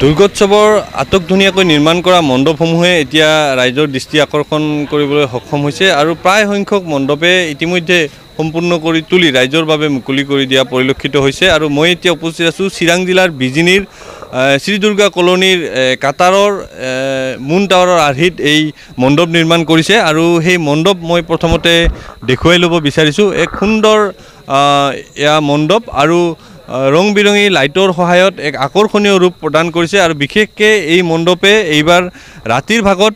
দুৰ্গোৎসৱৰ আটক ধুনিয়াক নিৰ্মাণ কৰা মণ্ডপসমূহে এতিয়া ৰাইজৰ দৃষ্টি আকৰ্ষণ কৰিবলৈ সক্ষম হৈছে আৰু প্ৰায় সংখ্যক মণ্ডপে ইতিমধ্যে সম্পূৰ্ণ কৰি তুলি ৰাইজৰ বাবে মুকলি কৰি দিয়া পৰিলক্ষিত হৈছে আৰু মই এতিয়া উপস্থিত আছোঁ চিৰাং জিলাৰ বিজিনীৰ শ্ৰী দুৰ্গা কলনীৰ কাটাৰৰ মুন টাৱাৰৰ আৰ্হিত এই মণ্ডপ নিৰ্মাণ কৰিছে আৰু সেই মণ্ডপ মই প্ৰথমতে দেখুৱাই ল'ব বিচাৰিছোঁ এক সুন্দৰ এয়া মণ্ডপ আৰু ৰং বিৰঙী লাইটৰ সহায়ত এক আকৰ্ষণীয় ৰূপ প্ৰদান কৰিছে আৰু বিশেষকৈ এই মণ্ডপে এইবাৰ ৰাতিৰ ভাগত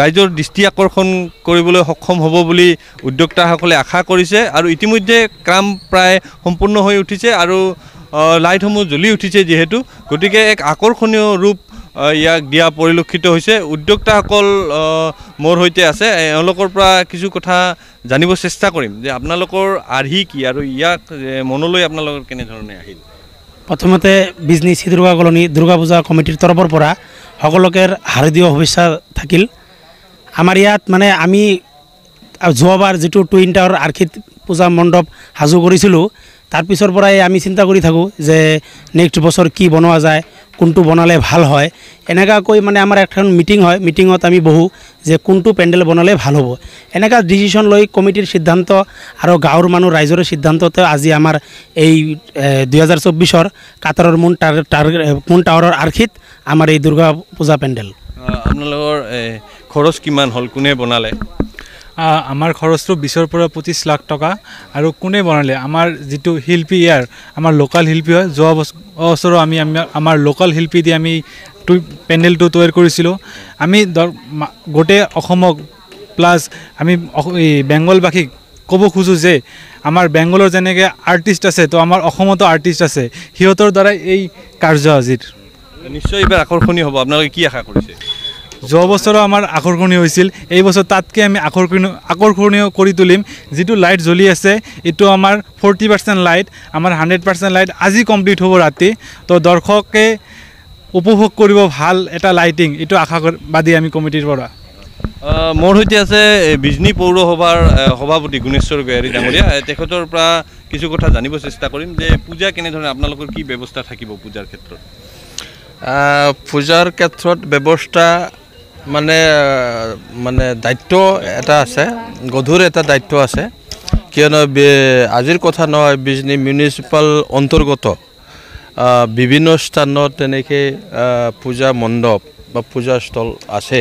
ৰাইজৰ দৃষ্টি আকৰ্ষণ কৰিবলৈ সক্ষম হ'ব বুলি উদ্যোক্তাসকলে আশা কৰিছে আৰু ইতিমধ্যে কাম প্ৰায় সম্পূৰ্ণ হৈ উঠিছে আৰু লাইটসমূহ জ্বলি উঠিছে যিহেতু গতিকে এক আকৰ্ষণীয় ৰূপ ইয়াক দিয়া পৰিলক্ষিত হৈছে উদ্যোক্তা সকল মোৰ হইতে আছে পৰা কিছু কথা জানিব চেষ্টা করিম যে আপনার আর্হি কি আর ইয়াক মনলৈ আপনার কেনে আহিল প্রথমতে বিজনেস সিদুর্গা কলোনি দুর্গা পূজা কমিটির তরফরপরা সকলকের হার্দিয় শুভেচ্ছা থাকিল আমাৰ ইয়াত মানে আমি যোৱাবাৰ যিটো টুইন টাওয়াৰ আৰ্শিত পূজা মণ্ডপ সাজু কৰিছিলোঁ তাৰপিছৰ পৰাই আমি চিন্তা কৰি থাকোঁ যে নেক্সট বছৰ কি বনোৱা যায় কোনটো বনালে ভাল হয় এনেকুৱাকৈ মানে আমাৰ এখন মিটিং হয় মিটিঙত আমি বহোঁ যে কোনটো পেণ্ডেল বনালে ভাল হ'ব এনেকুৱা ডিচিশ্যন লৈ কমিটিৰ সিদ্ধান্ত আৰু গাঁৱৰ মানুহ ৰাইজৰ সিদ্ধান্ততে আজি আমাৰ এই দুহেজাৰ চৌব্বিছৰ কাটাৰৰ মোন টাৰ টাৰ মোন টাৱাৰৰ আৰ্শিত আমাৰ এই দুৰ্গা পূজা পেণ্ডেল আপোনালোকৰ খৰচ কিমান হ'ল কোনে বনালে আমাৰ খৰচটো বিছৰ পৰা পঁচিছ লাখ টকা আৰু কোনে বনালে আমাৰ যিটো শিল্পী ইয়াৰ আমাৰ লোকেল শিল্পী হয় যোৱা বছৰ ওচৰৰ আমি আমাৰ লোকেল শিল্পী দি আমি পেণ্ডেলটো তৈয়াৰ কৰিছিলোঁ আমি গোটেই অসমক প্লাছ আমি বেংগলবাসীক ক'ব খোজোঁ যে আমাৰ বেংগলৰ যেনেকৈ আৰ্টিষ্ট আছে তো আমাৰ অসমতো আৰ্টিষ্ট আছে সিহঁতৰ দ্বাৰাই এই কাৰ্য আজিৰ নিশ্চয় এইবাৰ আকৰ্ষণীয় হ'ব আপোনালোকে কি আশা কৰিছে যোৱা বছৰো আমাৰ আকৰ্ষণীয় হৈছিল এই বছৰ তাতকৈ আমি আকৰ্ষণীয় আকৰ্ষণীয় কৰি তুলিম যিটো লাইট জ্বলি আছে এইটো আমাৰ ফৰ্টি পাৰ্চেণ্ট লাইট আমাৰ হাণ্ড্ৰেড পাৰ্চেণ্ট লাইট আজি কমপ্লিট হ'ব ৰাতি তো দৰ্শকে উপভোগ কৰিব ভাল এটা লাইটিং এইটো আশাবাদী আমি কমিটিৰ পৰা মোৰ সৈতে আছে বিজনী পৌৰসভাৰ সভাপতি গুণেশ্বৰ গোহাৰী ডাঙৰীয়া তেখেতৰ পৰা কিছু কথা জানিব চেষ্টা কৰিম যে পূজা কেনেধৰণে আপোনালোকৰ কি ব্যৱস্থা থাকিব পূজাৰ ক্ষেত্ৰত পূজাৰ ক্ষেত্ৰত ব্যৱস্থা মানে মানে দায়িত্ব এটা আছে গধুৰ এটা দায়িত্ব আছে কিয়নো আজিৰ কথা নহয় বিজনী মিউনিচিপাল অন্তৰ্গত বিভিন্ন স্থানত তেনেকৈ পূজা মণ্ডপ বা পূজাস্থল আছে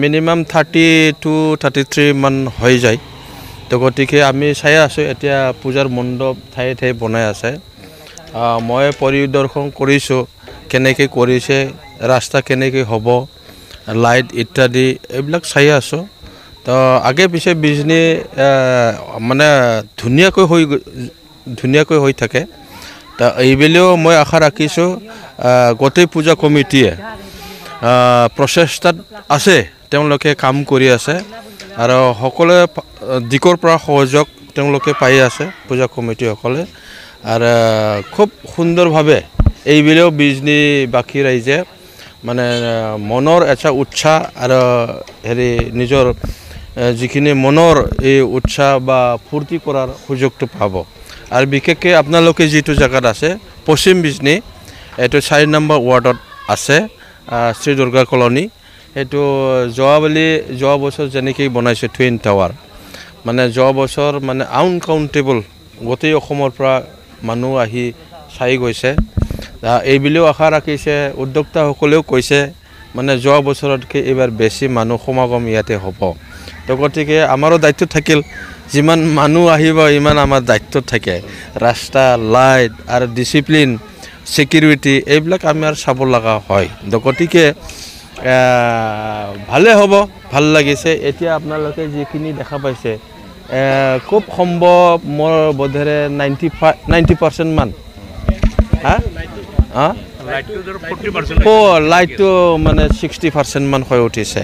minimum thirty two thirty three মান হৈ যায় তো গতিকে আমি চাই আছোঁ এতিয়া পূজাৰ মণ্ডপ ঠায়ে ঠায়ে বনাই আছে মই পৰিদৰ্শন কৰিছোঁ কেনেকৈ কৰিছে ৰাস্তা কেনেকৈ হ'ব লাইট ইত্যাদি এইবিলাক চাই আছো তো আগে পিছে বিজনী মানে ধুনীয়াকৈ হৈ ধুনীয়াকৈ হৈ থাকে তো এইবেলিও মই আশা ৰাখিছোঁ গোটেই পূজা কমিটিয়ে প্ৰচেষ্টাত আছে তেওঁলোকে কাম কৰি আছে আৰু সকলোৱে দিকৰ পৰা সহযোগ তেওঁলোকে পাই আছে পূজা কমিটিসকলে আৰু খুব সুন্দৰভাৱে এইবেলিও বিজনী বাকী ৰাইজে মানে মনৰ এটা উৎসাহ আৰু হেৰি নিজৰ যিখিনি মনৰ এই উৎসাহ বা ফূৰ্তি কৰাৰ সুযোগটো পাব আৰু বিশেষকৈ আপোনালোকে যিটো জেগাত আছে পশ্চিম বিজনী এইটো চাৰি নম্বৰ ৱাৰ্ডত আছে শ্ৰী দুৰ্গা কলনি সেইটো যোৱা বুলি যোৱা বছৰ যেনেকৈ বনাইছে টুইন টাৱাৰ মানে যোৱা বছৰ মানে আনকাউণ্টেবল গোটেই অসমৰ পৰা মানুহ আহি চাই গৈছে এই বুলিও আশা ৰাখিছে উদ্যোক্তাসকলেও কৈছে মানে যোৱা বছৰতকৈ এইবাৰ বেছি মানুহ সমাগম ইয়াতে হ'ব তো গতিকে আমাৰো দায়িত্ব থাকিল যিমান মানুহ আহিব সিমান আমাৰ দায়িত্ব থাকে ৰাস্তা লাইট আৰু ডিচিপ্লিন ছিকিউৰিটি এইবিলাক আমি আৰু চাব লগা হয় তো গতিকে ভালেই হ'ব ভাল লাগিছে এতিয়া আপোনালোকে যিখিনি দেখা পাইছে খুব সম্ভৱ মোৰ বোধেৰে নাইণ্টি ফাই নাইণ্টি পাৰ্চেণ্টমান হা লাইটটো মানে ছিক্সটি পাৰ্চেণ্টমান হৈ উঠিছে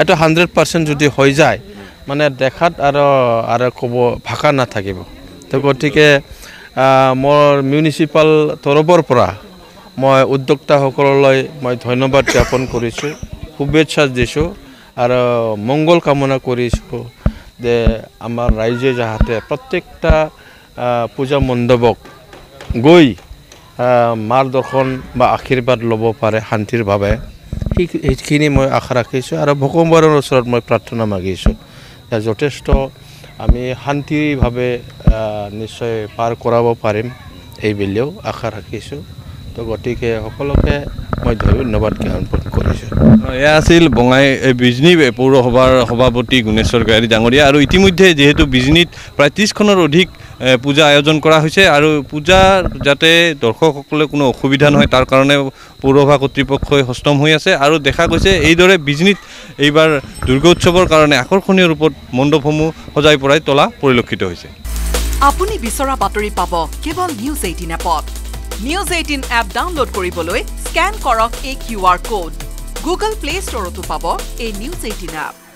এইটো হাণ্ড্ৰেড পাৰ্চেণ্ট যদি হৈ যায় মানে দেখাত আৰু আৰু ক'ব ভাষা নাথাকিব তো গতিকে মোৰ মিউনিচিপাল তৰফৰ পৰা মই উদ্যোক্তাসকললৈ মই ধন্যবাদ জ্ঞাপন কৰিছোঁ শুভেচ্ছা দিছোঁ আৰু মংগল কামনা কৰিছোঁ যে আমাৰ ৰাইজে যাহাতে প্ৰত্যেকটা পূজা মণ্ডৱক গৈ মাৰ্গদৰ্শন বা আশীৰ্বাদ ল'ব পাৰে শান্তিৰভাৱে সেইখিনি মই আশা ৰাখিছোঁ আৰু ভকম্বৰৰ ওচৰত মই প্ৰাৰ্থনা মাগিছোঁ যথেষ্ট আমি শান্তিভাৱে নিশ্চয় পাৰ কৰাব পাৰিম এইবুলিও আশা ৰাখিছোঁ তো গতিকে সকলোকে মই ধন্যবাদ জ্ঞাপন কৰিছোঁ এয়া আছিল বঙাই বিজনী পৌৰসভাৰ সভাপতি গুণেশ্বৰ গাৰী ডাঙৰীয়া আৰু ইতিমধ্যে যিহেতু বিজনীত প্ৰায় ত্ৰিছখনৰ অধিক পূজা আয়োজন করা হয়েছে আর পূজা যাতে দর্শক সকলে কোনো অসুবিধা নয় তার কারণে পৌরভাগ কর্তৃপক্ষ সষ্টম হয়ে আছে আর দেখা গেছে এইদরে বিজনীত এইবার দুর্গা উৎসবের কারণে আকর্ষণীয় রূপত মণ্ডপ সমূহ সজাই পড়াই তোলা পরিলক্ষিত হয়েছে আপনি বিচরা বাতর পাব কেবল নিউজ এইটিন এপত নিউজ এইটিন এপ ডাউনলোড করবলৈ স্ক্যান করক এই Q R code Google play স্টোরতো পাব এই নিউজ এইটিন এপ